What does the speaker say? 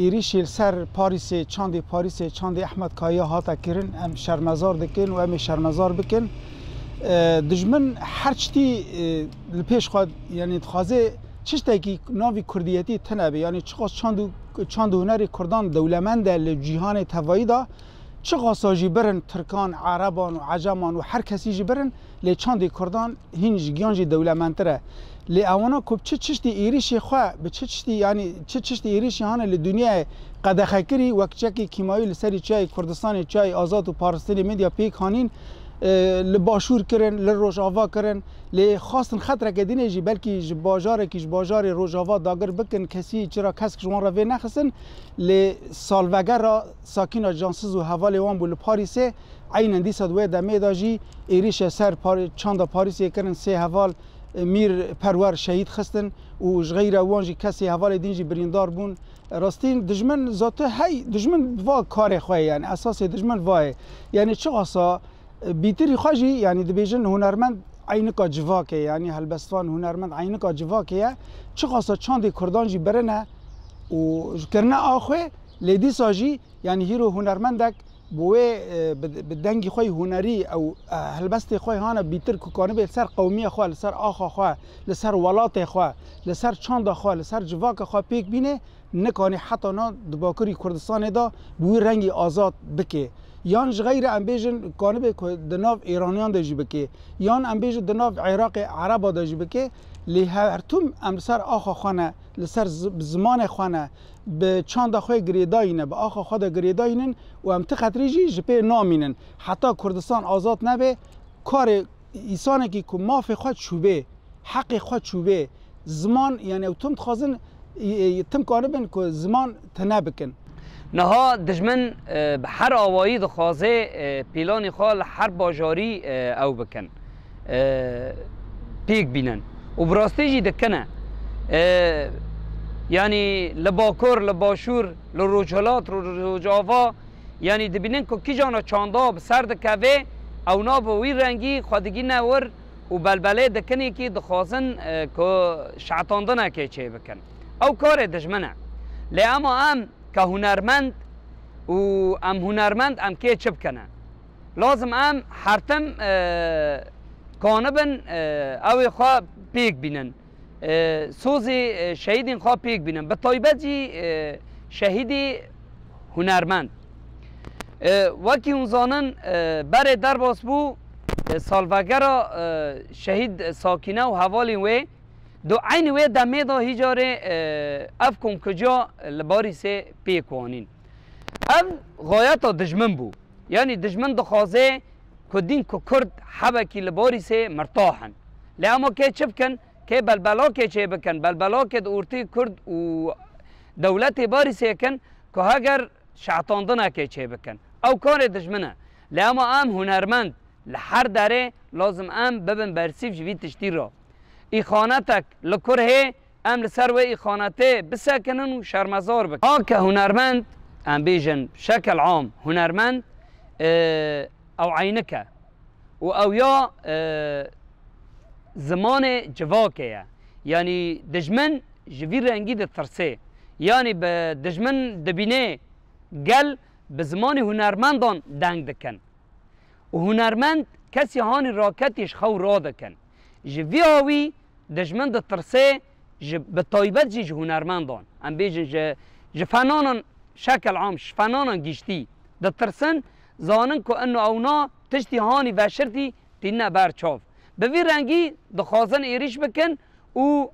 ایریشیل سر پاریس چاند پاریس چاند احمد کایه هاتا کرن ام شرمزار دکن و ام شرمزار بکن دجمن هر چتی لپیش خود یعنی تخازه چشته کی ناوی کردیتی تنبه یعنی چخواست چاند چاند هنری کردان دولمند لجیهان توایی دا چه غاسا جی برن ترکان عربان و عجمان و هر کسی جی برن لی چاندی کردان هینج گیان جی دولمنتره لی اوانا کب چه چشتی ایریشی خواه به چه چشتی یعنی چه چشتی ایریشی هانه لی دنیا قدخکری وکچکی کیمایی لسری چای کردستان چای آزاد و پارستانی مدیا پیک هانین لباشور کرن لروجاوا کرن لی خواستن خطر که دینه جی بلکی جی باجار کی جی باجار روجاوا داگر بکن کسی چرا کس جوان را وی نخسن لی سالوگر را ساکین جانسز و حوالی وان بول پاریسه عین اندی صد و دمه داجی ایریش سر پار چاند پاریس کرن سه حوال میر پرور شهید خستن و غیر وان جی کسی حوال دین جی بریندار بون راستین دشمن ذاته هی دشمن وا کار خواه یعنی اساس دشمن واه یعنی چه آسا بیتری خواجی یعنی دبیجن هنرمند عینکا جواکه یعنی هلبستان هنرمند عینکا جواکه چه خاصا چاندی کردان جی برنه و کرنه آخه لیدی ساجی یعنی هیرو هنرمندک بوي بدنجي خوي هنري او هلبستي خوي هانا بيتر كوكاني بسر قوميه خو لسر اخا خو لسر ولاتي خو لسر چاند خو لسر جواك خو پيك بينه نكاني حتى نا دباكري كردستان دا بوي رنگي آزاد بكي یان غیر ام بیژن کانبه د ناو ایرانیان د جبکه یان ام بیژن د ناو عراق عربا د جبکه لی هرتم امسر آخا خانه لسر زمان خانه به چند خوی گریداینه به آخا خود گریداینن و ام تخطریجی جپه نامینن حتی کردستان آزاد نبه کار ایسانه که که ماف خود چوبه حق خود چوبه زمان یعنی تم تخوازن تم کانبن که زمان تنه بکن نها دژمن به هر آوایی دخوازه پیلانی خال هر باجاری او بکن پیک بینن و براستی جی دکنه یعنی لباکور لباشور لروجهلات لروجاوا یعنی دبینن که کی جانا چاندا به سر دکوه او نا به وی رنگی خادگی نور و بلبله دکنی که دخوازن که شعطاندنه که چه بکن او کار دجمنه لی اما ام کە هوەرمەند و ئەم هوەرمەند ئەم کێ چ بکەنە لازم ئەم هەرتم اه، کۆنە بن ئەوێ اه، خوا پێک بینن اه، سۆزی شەیدین خوا پێک بینن بە تایبەتی شەهیدی هوەرمەند وەکی اونزانن بەرێ دەرباس بوو سالڤەگەرە شەهید و هەواڵین وێ До айни ве да меда ҳиҷоре ав кумкуҷо ли борисе пекуонин ав ғоята дужмин бу яъне дужмин дихозе ку дин ку курд ҳабаки ли борисе миртоҳан ли аммо ке чӣ бикин ке балбалоке чӣ бикин балбалоке ди урти курд ӯ давлате борисе кин ку ҳагар шаътондинаке чӣ бикин ав коре дужмине ли аммо ам ҳунарманд ли ҳар даре лозим ам бибин барсив ҷиви тиштиро إخانتك لكره ام لسر و إخانته بسكنن و شرمزار بك هاك هنرمند ام بيجن بشكل عام هنرمند اه، او عينك و او يا اه، زمان جواك يعني دجمن جوی رنگی ده ترسي يعني به دجمن دبینه گل بزمان هنرمندان دنگ دکن و هنرمند کسی هانی راکتش خو را دکن جی وی آوی دجمن ده ترسه جی به تایبت جی هنرمندان ام بیجن جی جی فنانان عام فنانان گیشتی ده ترسن زانن که انو اونا تشتی هانی و شرتی تینه برچاف به وی رنگی ده خازن ایریش